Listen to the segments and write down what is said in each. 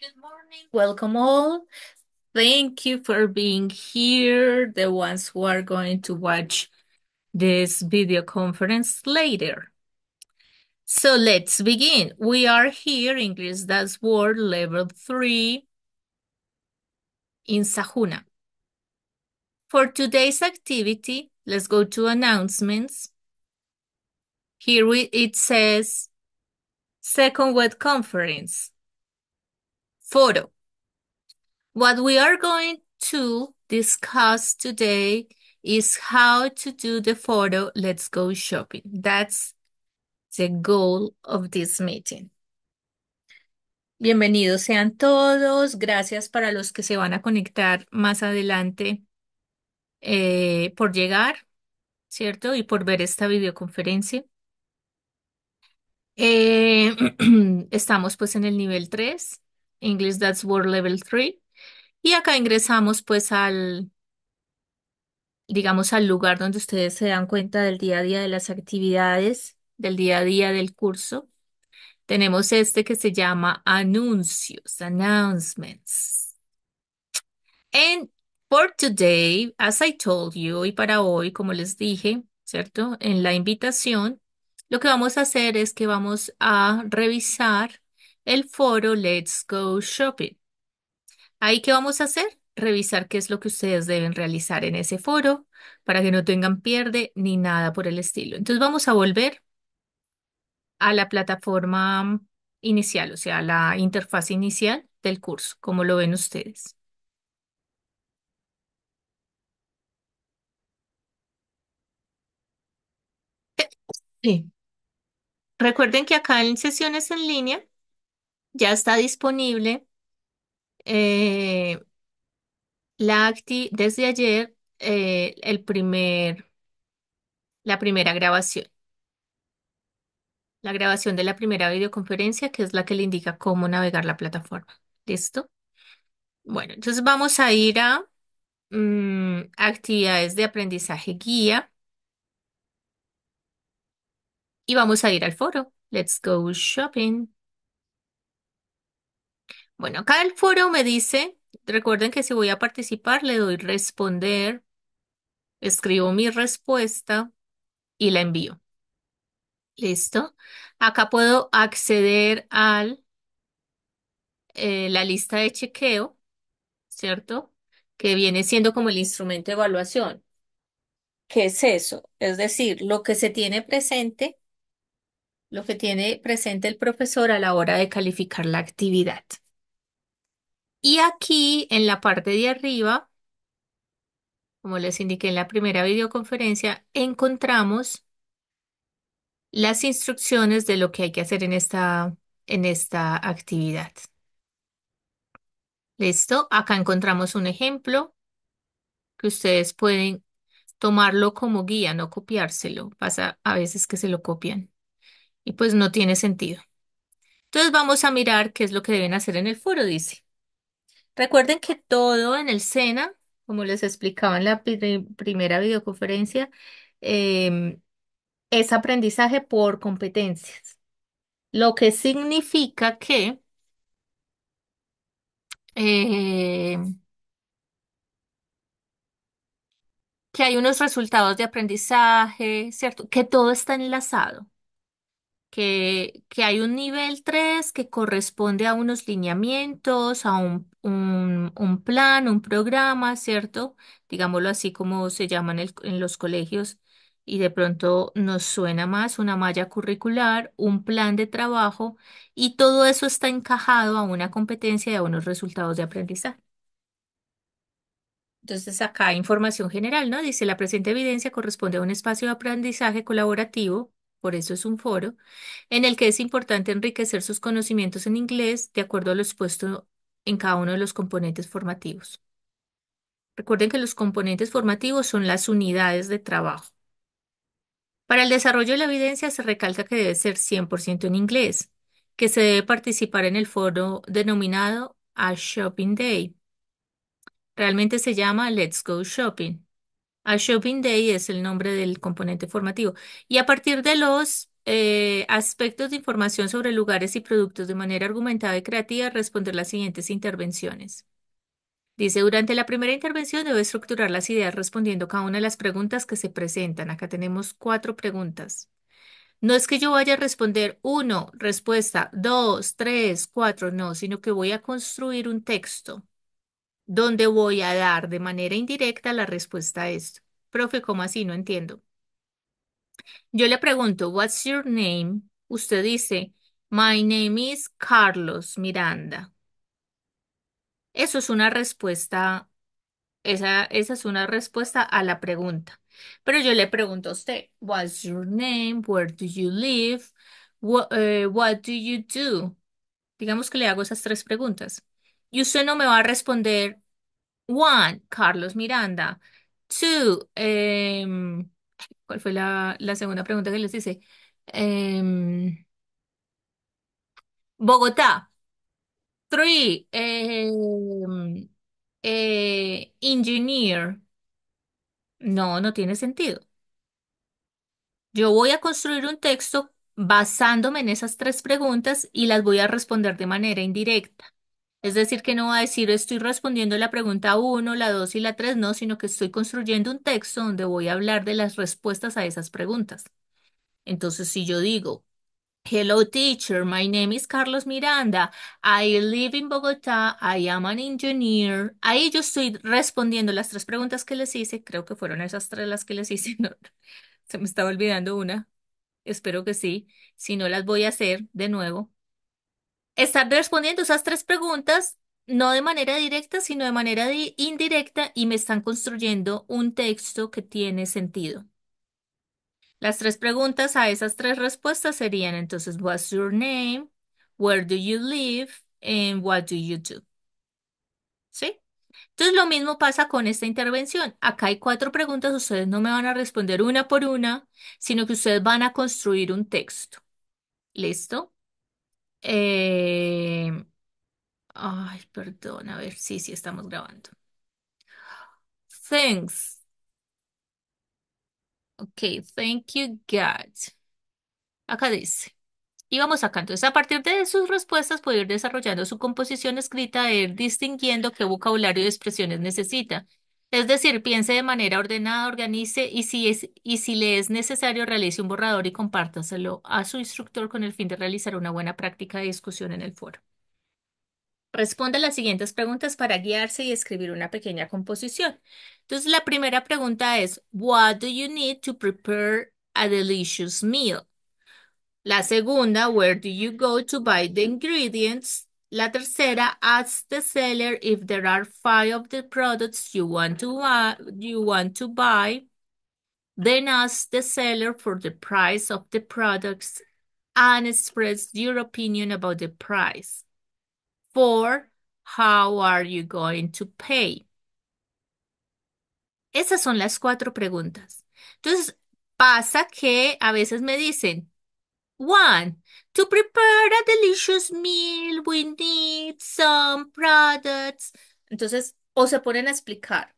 good morning. Welcome all. Thank you for being here, the ones who are going to watch this video conference later. So let's begin. We are here, English That's Word Level 3 in Sahuna. For today's activity, let's go to announcements. Here we, it says second world conference Foro. What we are going to discuss today is how to do the photo. Let's go shopping. That's the goal of this meeting. Bienvenidos sean todos. Gracias para los que se van a conectar más adelante eh, por llegar, ¿cierto? Y por ver esta videoconferencia. Eh, estamos pues en el nivel 3. English That's World Level 3. Y acá ingresamos pues al, digamos, al lugar donde ustedes se dan cuenta del día a día de las actividades, del día a día del curso. Tenemos este que se llama anuncios, announcements. And for today, as I told you, y para hoy, como les dije, ¿cierto? En la invitación, lo que vamos a hacer es que vamos a revisar el foro Let's Go Shopping. Ahí, ¿qué vamos a hacer? Revisar qué es lo que ustedes deben realizar en ese foro para que no tengan pierde ni nada por el estilo. Entonces vamos a volver a la plataforma inicial, o sea, a la interfaz inicial del curso, como lo ven ustedes. Recuerden que acá en sesiones en línea ya está disponible eh, la acti- desde ayer eh, el primer, la primera grabación, la grabación de la primera videoconferencia, que es la que le indica cómo navegar la plataforma. ¿Listo? Bueno, entonces vamos a ir a mm, actividades de aprendizaje guía y vamos a ir al foro. Let's go shopping. Bueno, acá el foro me dice, recuerden que si voy a participar, le doy responder, escribo mi respuesta y la envío. ¿Listo? Acá puedo acceder a eh, la lista de chequeo, ¿cierto? Que viene siendo como el instrumento de evaluación. ¿Qué es eso? Es decir, lo que se tiene presente, lo que tiene presente el profesor a la hora de calificar la actividad. Y aquí en la parte de arriba, como les indiqué en la primera videoconferencia, encontramos las instrucciones de lo que hay que hacer en esta, en esta actividad. Listo, acá encontramos un ejemplo que ustedes pueden tomarlo como guía, no copiárselo. Pasa a veces que se lo copian y pues no tiene sentido. Entonces vamos a mirar qué es lo que deben hacer en el foro, dice. Recuerden que todo en el SENA, como les explicaba en la primera videoconferencia, em, es aprendizaje por competencias, lo que significa que em, que hay unos resultados de aprendizaje, ¿cierto? Que todo está enlazado que, hay un nivel 3 que corresponde a unos lineamientos, a un, un, plan, un programa, ¿cierto? Digámoslo así como se llaman en, los colegios y de pronto nos suena más una malla curricular, un plan de trabajo y todo eso está encajado a una competencia y a unos resultados de aprendizaje. Entonces, acá información general, ¿no? Dice, la presente evidencia corresponde a un espacio de aprendizaje colaborativo por eso es un foro, en el que es importante enriquecer sus conocimientos en inglés de acuerdo a lo expuesto en cada uno de los componentes formativos. Recuerden que los componentes formativos son las unidades de trabajo. Para el desarrollo de la evidencia se recalca que debe ser 100% en inglés, que se debe participar en el foro denominado A Shopping Day. Realmente se llama Let's Go Shopping. A Shopping Day es el nombre del componente formativo. Y a partir de los eh, aspectos de información sobre lugares y productos de manera argumentada y creativa, responder las siguientes intervenciones. Dice, durante la primera intervención debo estructurar las ideas respondiendo cada una de las preguntas que se presentan. Acá tenemos cuatro preguntas. No es que yo vaya a responder uno, respuesta, dos, tres, cuatro, no, sino que voy a construir un texto donde voy a dar de manera indirecta la respuesta a esto. Profe, ¿cómo así? No entiendo. Yo le pregunto, what's your name? Usted dice, my name is Carlos Miranda. Eso es una respuesta, esa, esa es una respuesta a la pregunta. Pero yo le pregunto a usted, what's your name? Where do you live? Eh, what do you do? Digamos que le hago esas tres preguntas. Y usted no me va a responder, one, Carlos Miranda, two, em, ¿cuál fue la, segunda pregunta que les hice? Em, Bogotá, three, em, eh, engineer. No, no tiene sentido. Yo voy a construir un texto basándome en esas tres preguntas y las voy a responder de manera indirecta. Es decir, que no va a decir estoy respondiendo la pregunta 1, la 2 y la 3, no, sino que estoy construyendo un texto donde voy a hablar de las respuestas a esas preguntas. Entonces, si yo digo, Hello teacher, my name is Carlos Miranda. I live in Bogotá. I am an engineer. Ahí yo estoy respondiendo las tres preguntas que les hice. Creo que fueron esas tres las que les hice. se me estaba olvidando una. Espero que sí. Si no, las voy a hacer de nuevo. Están respondiendo esas tres preguntas, no de manera directa, sino de manera indirecta, y me están construyendo un texto que tiene sentido. Las tres preguntas a esas tres respuestas serían entonces, what's your name? Where do you live? And what do you do? ¿Sí? Entonces lo mismo pasa con esta intervención. Acá hay cuatro preguntas, ustedes no me van a responder una por una, sino que ustedes van a construir un texto. ¿Listo? Eh, ay, perdón, a ver, sí, sí, estamos grabando. Thanks. Ok, thank you God. Acá dice. Y vamos acá. Entonces, a partir de sus respuestas, puede ir desarrollando su composición escrita e ir distinguiendo qué vocabulario y expresiones necesita. Es decir, piense de manera ordenada, organice y si es, y si le es necesario, realice un borrador y compártaselo a su instructor con el fin de realizar una buena práctica de discusión en el foro. Responda las siguientes preguntas para guiarse y escribir una pequeña composición. Entonces, la primera pregunta es, What do you need to prepare a delicious meal? La segunda, Where do you go to buy the ingredients La tercera, ask the seller if there are five of the products you want to, you want to buy. Then ask the seller for the price of the products and express your opinion about the price. Four, how are you going to pay? Esas son las cuatro preguntas. Entonces, pasa que a veces me dicen, One, to prepare a delicious meal, we need some products. Entonces, o se ponen a explicar.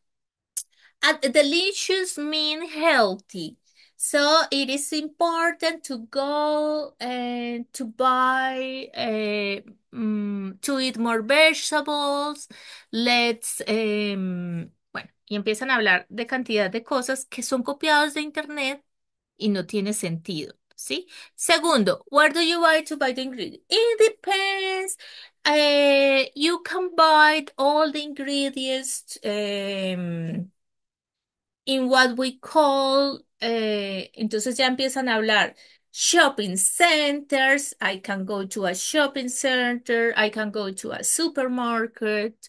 A delicious mean healthy. So it is important to go and to buy, eh, mm, to eat more vegetables. Let's, em, bueno, y empiezan a hablar de cantidad de cosas que son copiadas de internet y no tiene sentido. ¿sí? Segundo, where do you buy to buy the ingredients? It depends. Uh, you can buy all the ingredients um, in what we call, eh, entonces ya empiezan a hablar shopping centers. I can go to a shopping center. I can go to a supermarket.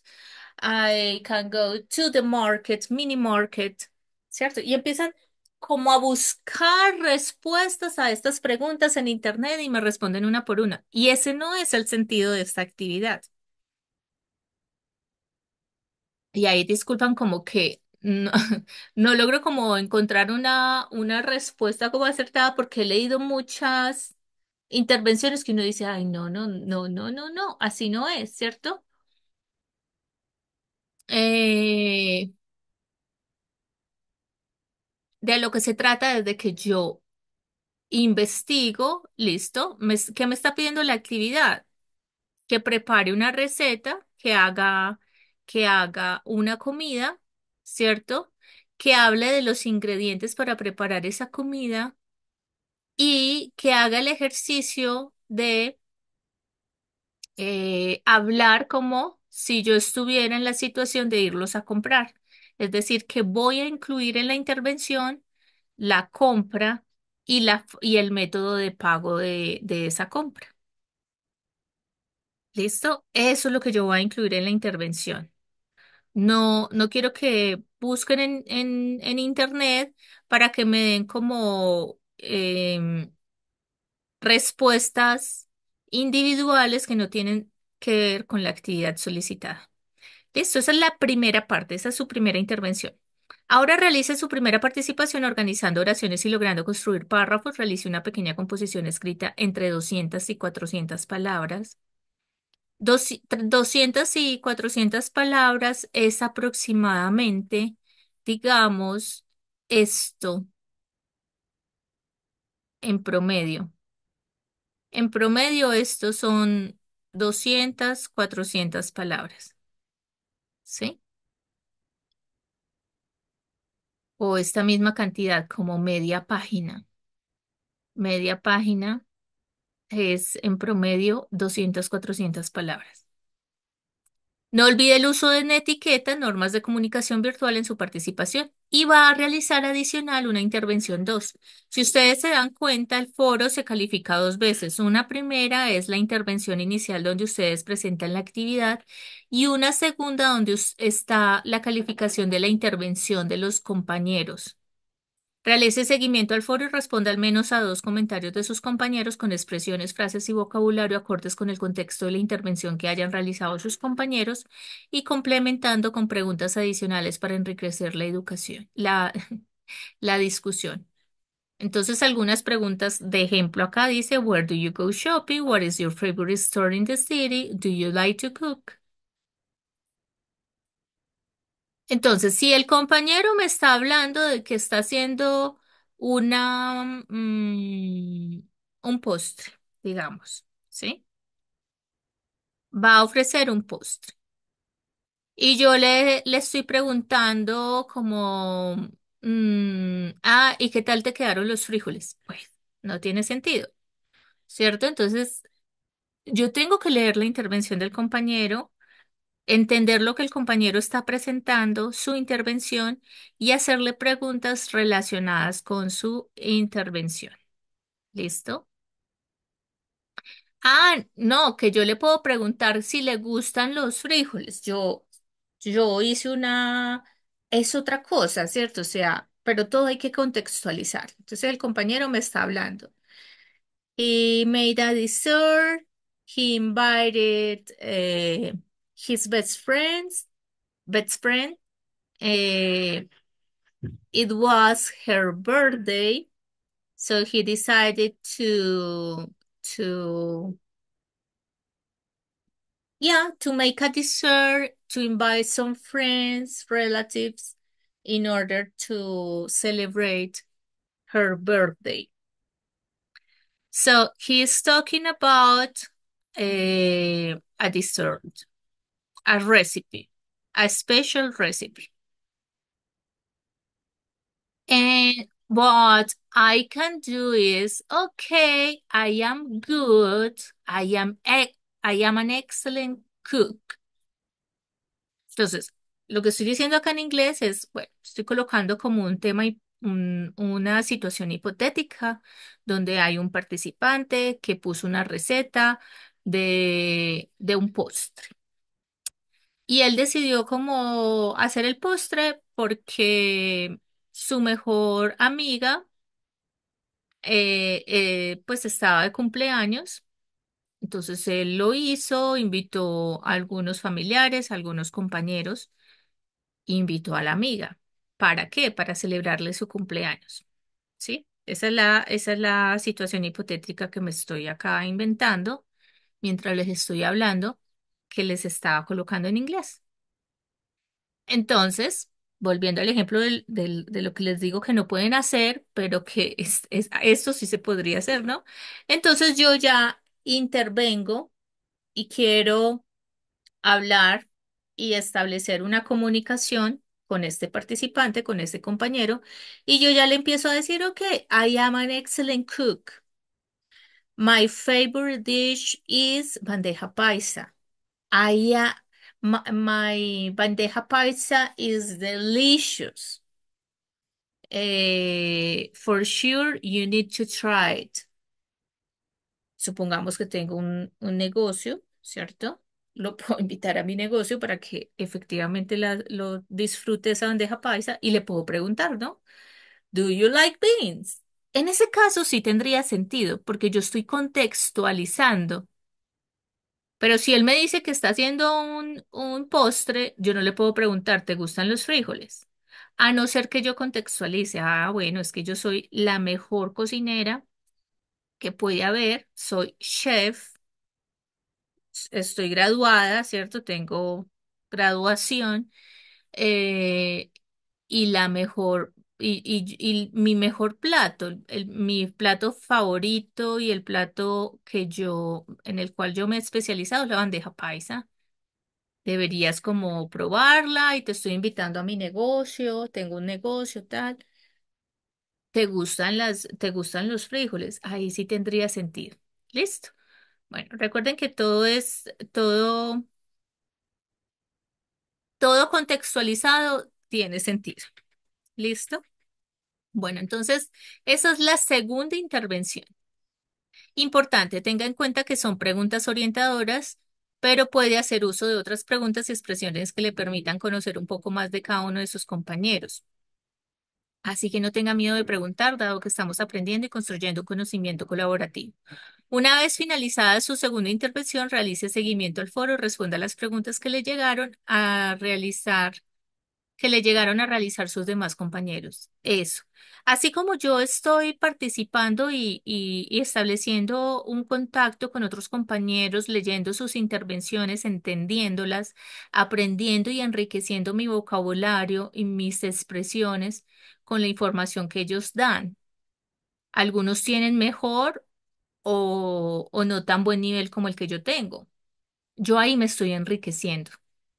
I can go to the market, mini market, ¿cierto? Y empiezan como a buscar respuestas a estas preguntas en Internet y me responden una por una. Y ese no es el sentido de esta actividad. Y ahí disculpan como que no, logro como encontrar una, una respuesta como acertada porque he leído muchas intervenciones que uno dice, ay, no, no, no, no, no, no, así no es, ¿cierto? Eh, de lo que se trata desde que yo investigo, listo, ¿qué me está pidiendo la actividad? Que prepare una receta, que haga, que haga una comida, ¿cierto? Que hable de los ingredientes para preparar esa comida y que haga el ejercicio de eh, hablar como si yo estuviera en la situación de irlos a comprar. Es decir, que voy a incluir en la intervención la compra y, la, y el método de pago de, esa compra. ¿Listo? Eso es lo que yo voy a incluir en la intervención. No, no quiero que busquen en, internet para que me den como em, respuestas individuales que no tienen que ver con la actividad solicitada. Esto esa es la primera parte, esa es su primera intervención. Ahora realice su primera participación organizando oraciones y logrando construir párrafos. Realice una pequeña composición escrita entre 200 y 400 palabras. 200 y 400 palabras es aproximadamente, digamos, esto en promedio. En promedio, estos son 200, 400 palabras. ¿sí? O esta misma cantidad como media página. Media página es en promedio 200, 400 palabras. No olvide el uso de etiqueta, normas de comunicación virtual en su participación y va a realizar adicional una intervención 2. Si ustedes se dan cuenta, el foro se califica dos veces. Una primera es la intervención inicial donde ustedes presentan la actividad y una segunda donde está la calificación de la intervención de los compañeros. Realice seguimiento al foro y responda al menos a dos comentarios de sus compañeros con expresiones, frases y vocabulario acordes con el contexto de la intervención que hayan realizado sus compañeros y complementando con preguntas adicionales para enriquecer la educación, la, la discusión. Entonces, algunas preguntas de ejemplo acá dice, Where do you go shopping? What is your favorite store in the city? Do you like to cook? Entonces, si el compañero me está hablando de que está haciendo una, mm, un postre, digamos, ¿sí? Va a ofrecer un postre. Y yo le, le estoy preguntando como, mm, ah, ¿y qué tal te quedaron los frijoles? Pues no tiene sentido, ¿cierto? Entonces, yo tengo que leer la intervención del compañero entender lo que el compañero está presentando, su intervención y hacerle preguntas relacionadas con su intervención. ¿Listo? Ah, no, que yo le puedo preguntar si le gustan los frijoles. Yo, yo hice una, es otra cosa, ¿cierto? O sea, pero todo hay que contextualizar. Entonces el compañero me está hablando. He made a dessert, he invited eh, his best friends, best friend. Uh, it was her birthday, so he decided to to yeah to make a dessert to invite some friends, relatives, in order to celebrate her birthday. So he is talking about a, eh, a dessert. a recipe, a special recipe. And what I can do is, okay, I am good. I am, I am an excellent cook. Entonces, lo que estoy diciendo acá en inglés es, bueno, estoy colocando como un tema, una situación hipotética donde hay un participante que puso una receta de un postre. Y él decidió como hacer el postre porque su mejor amiga eh, eh, pues estaba de cumpleaños. Entonces él lo hizo, invitó a algunos familiares, a algunos compañeros, invitó a la amiga. ¿Para qué? Para celebrarle su cumpleaños. ¿Sí? Esa es la, esa es la situación hipotética que me estoy acá inventando mientras les estoy hablando que les estaba colocando en inglés. Entonces, volviendo al ejemplo de lo que les digo que no pueden hacer, pero que es, esto sí se podría hacer, ¿no? Entonces yo ya intervengo y quiero hablar y establecer una comunicación con este participante, con este compañero, y yo ya le empiezo a decir, ok, I am an excellent cook. My favorite dish is bandeja paisa. Ah, my, bandeja paisa is delicious. Eh, for sure, you need to try it. Supongamos que tengo un, negocio, ¿cierto? Lo puedo invitar a mi negocio para que efectivamente lo disfrute esa bandeja paisa y le puedo preguntar, ¿no? Do you like beans? En ese caso sí tendría sentido, porque yo estoy contextualizando pero si él me dice que está haciendo un, postre, yo no le puedo preguntar, ¿te gustan los frijoles? A no ser que yo contextualice, ah, bueno, es que yo soy la mejor cocinera que puede haber, soy chef, estoy graduada, ¿cierto? Tengo graduación eh, y la mejor y, mi mejor plato, mi plato favorito y el plato que yo, en el cual yo me he especializado es la bandeja paisa. Deberías como probarla y te estoy invitando a mi negocio, tengo un negocio tal. ¿Te gustan las, te gustan los frijoles? Ahí sí tendría sentido. ¿Listo? Bueno, recuerden que todo es, todo, todo contextualizado tiene sentido. ¿Listo? Bueno, entonces, esa es la segunda intervención. Importante, tenga en cuenta que son preguntas orientadoras, pero puede hacer uso de otras preguntas y expresiones que le permitan conocer un poco más de cada uno de sus compañeros. Así que no tenga miedo de preguntar, dado que estamos aprendiendo y construyendo un conocimiento colaborativo. Una vez finalizada su segunda intervención, realice seguimiento al foro, responda a las preguntas que le llegaron a realizar que le llegaron a realizar sus demás compañeros. Eso. Así como yo estoy participando y, estableciendo un contacto con otros compañeros, leyendo sus intervenciones, entendiéndolas, aprendiendo y enriqueciendo mi vocabulario y mis expresiones con la información que ellos dan. Algunos tienen mejor o no tan buen nivel como el que yo tengo. Yo ahí me estoy enriqueciendo,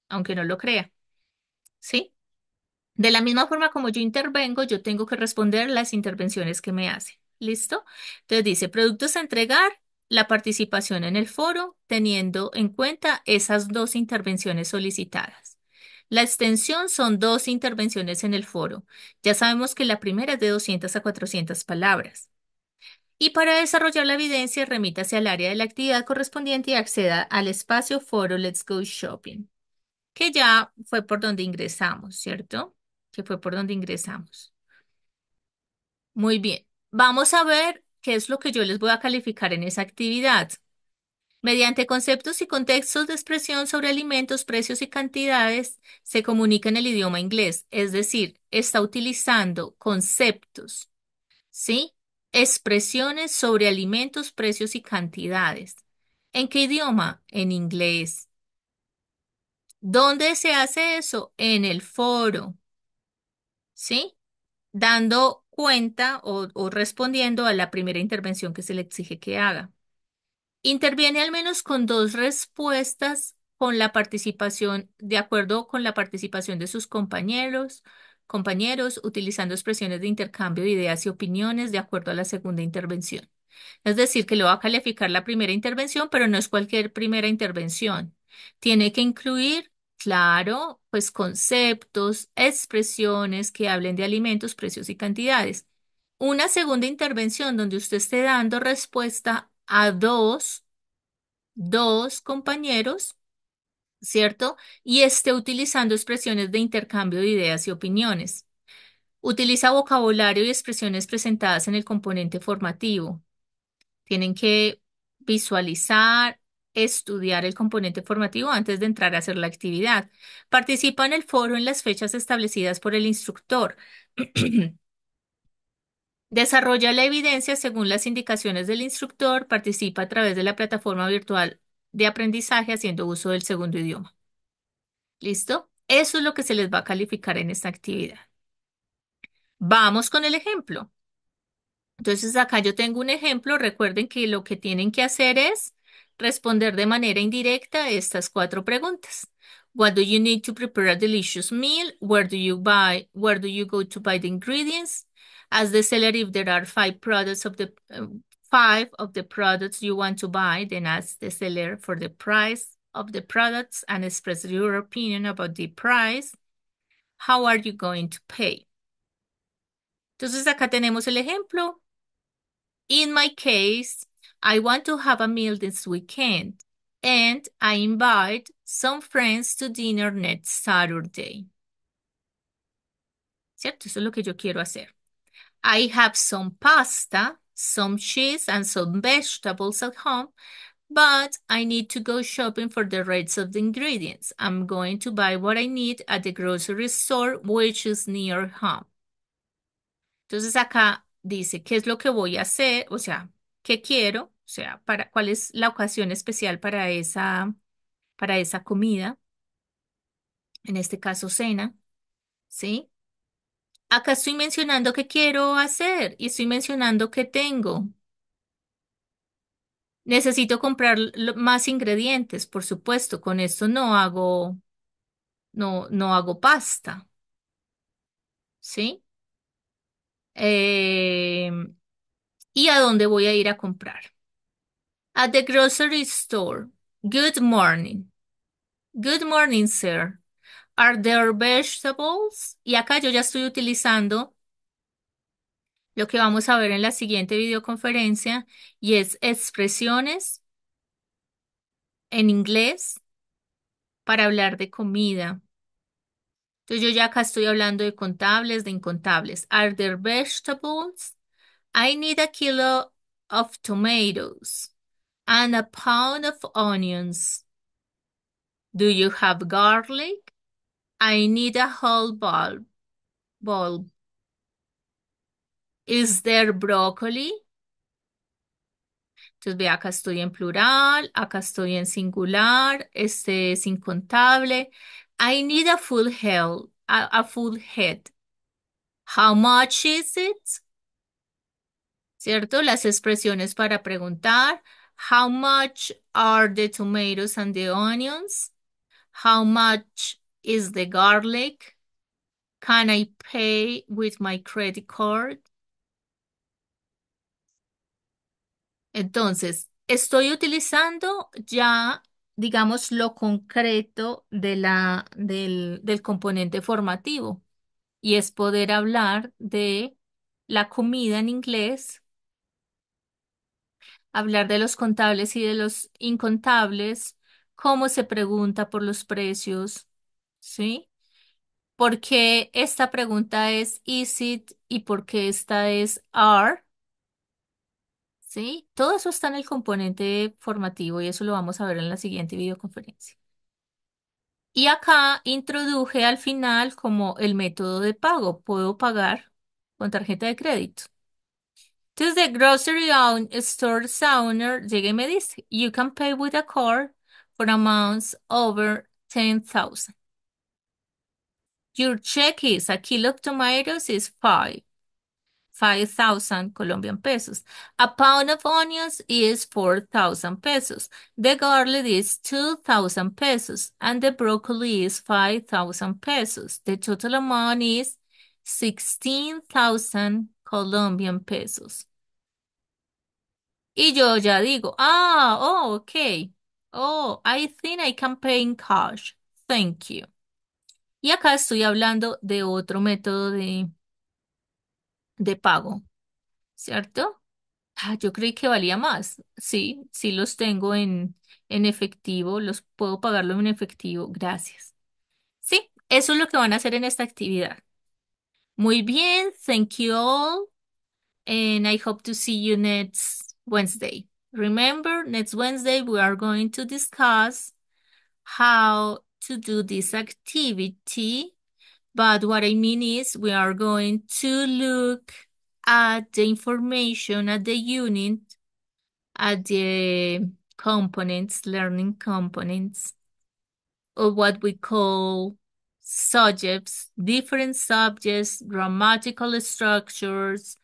aunque no lo crea. ¿Sí? De la misma forma como yo intervengo, yo tengo que responder las intervenciones que me hacen. ¿Listo? Entonces dice, productos a entregar, la participación en el foro, teniendo en cuenta esas dos intervenciones solicitadas. La extensión son dos intervenciones en el foro. Ya sabemos que la primera es de 200 a 400 palabras. Y para desarrollar la evidencia, remítase al área de la actividad correspondiente y acceda al espacio foro Let's Go Shopping, que ya fue por donde ingresamos, ¿cierto? que fue por donde ingresamos. Muy bien, vamos a ver qué es lo que yo les voy a calificar en esa actividad. Mediante conceptos y contextos de expresión sobre alimentos, precios y cantidades, se comunica en el idioma inglés, es decir, está utilizando conceptos, ¿sí? Expresiones sobre alimentos, precios y cantidades. ¿En qué idioma? En inglés. ¿Dónde se hace eso? En el foro. ¿sí? Dando cuenta o, respondiendo a la primera intervención que se le exige que haga. Interviene al menos con dos respuestas con la participación, de acuerdo con la participación de sus compañeros, compañeros, utilizando expresiones de intercambio de ideas y opiniones de acuerdo a la segunda intervención. Es decir, que lo va a calificar la primera intervención, pero no es cualquier primera intervención. Tiene que incluir Claro, pues conceptos, expresiones que hablen de alimentos, precios y cantidades. Una segunda intervención donde usted esté dando respuesta a dos, dos compañeros, ¿cierto? Y esté utilizando expresiones de intercambio de ideas y opiniones. Utiliza vocabulario y expresiones presentadas en el componente formativo. Tienen que visualizar, estudiar el componente formativo antes de entrar a hacer la actividad. Participa en el foro en las fechas establecidas por el instructor. Desarrolla la evidencia según las indicaciones del instructor. Participa a través de la plataforma virtual de aprendizaje haciendo uso del segundo idioma. ¿Listo? Eso es lo que se les va a calificar en esta actividad. Vamos con el ejemplo. Entonces acá yo tengo un ejemplo. Recuerden que lo que tienen que hacer es Responder de manera indirecta estas cuatro preguntas. What do you need to prepare a delicious meal? Where do you buy? Where do you go to buy the ingredients? As the seller, if there are five products of the uh, five of the products you want to buy, then ask the seller for the price of the products and express your opinion about the price. How are you going to pay? Entonces acá tenemos el ejemplo. In my case, I want to have a meal this weekend, and I invite some friends to dinner next Saturday. ¿Cierto? Eso es lo que yo quiero hacer. I have some pasta, some cheese, and some vegetables at home, but I need to go shopping for the rest of the ingredients. I'm going to buy what I need at the grocery store, which is near home. Entonces acá dice, ¿qué es lo que voy a hacer? O sea, qué quiero, o sea, para, cuál es la ocasión especial para esa, para esa comida, en este caso cena, ¿sí? Acá estoy mencionando qué quiero hacer y estoy mencionando qué tengo. Necesito comprar más ingredientes, por supuesto, con esto no hago, no, no hago pasta, ¿sí? Eh, y a dónde voy a ir a comprar. At the grocery store. Good morning. Good morning, sir. Are there vegetables? Y acá yo ya estoy utilizando lo que vamos a ver en la siguiente videoconferencia y es expresiones en inglés para hablar de comida. Entonces yo ya acá estoy hablando de contables, de incontables. Are there vegetables? I need a kilo of tomatoes and a pound of onions. Do you have garlic? I need a whole bulb. bulb. Is there broccoli? Entonces, ve, acá estoy en plural, acá estoy en singular, este es incontable. I need a full head, a, a full head. How much is it? ¿cierto? Las expresiones para preguntar. How much are the tomatoes and the onions? How much is the garlic? Can I pay with my credit card? Entonces, estoy utilizando ya, digamos, lo concreto de la, del, del componente formativo y es poder hablar de la comida en inglés hablar de los contables y de los incontables, cómo se pregunta por los precios, ¿sí? ¿Por qué esta pregunta es is it y por qué esta es are? ¿Sí? Todo eso está en el componente formativo y eso lo vamos a ver en la siguiente videoconferencia. Y acá introduje al final como el método de pago. Puedo pagar con tarjeta de crédito. To the grocery store store's owner, the game you can pay with a card for amounts over 10,000. Your check is a kilo of tomatoes is five, 5,000 Colombian pesos. A pound of onions is 4,000 pesos. The garlic is 2,000 pesos and the broccoli is 5,000 pesos. The total amount is 16,000 Colombian pesos. Y yo ya digo, ah, oh, ok. Oh, I think I can pay in cash. Thank you. Y acá estoy hablando de otro método de, de pago, ¿cierto? Ah, yo creí que valía más. Sí, sí los tengo en, en efectivo, los puedo pagarlo en efectivo. Gracias. Sí, eso es lo que van a hacer en esta actividad. Muy bien, thank you all, and I hope to see you next. Wednesday. Remember, next Wednesday we are going to discuss how to do this activity. But what I mean is we are going to look at the information at the unit, at the components, learning components, or what we call subjects, different subjects, grammatical structures,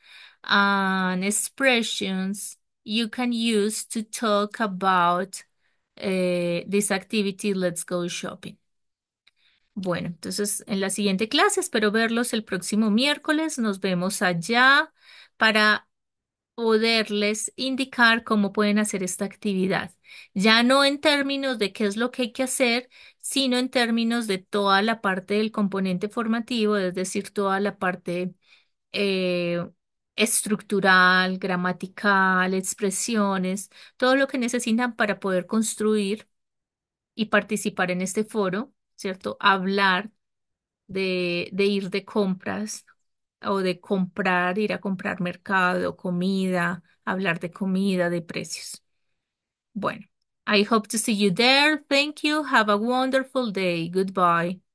and expressions you can use to talk about eh, this activity, let's go shopping. Bueno, entonces en la siguiente clase espero verlos el próximo miércoles. Nos vemos allá para poderles indicar cómo pueden hacer esta actividad. Ya no en términos de qué es lo que hay que hacer, sino en términos de toda la parte del componente formativo, es decir, toda la parte eh, estructural, gramatical, expresiones, todo lo que necesitan para poder construir y participar en este foro, ¿cierto? Hablar de, ir de compras o de comprar, ir a comprar mercado, comida, hablar de comida, de precios. Bueno, I hope to see you there. Thank you. Have a wonderful day. Goodbye.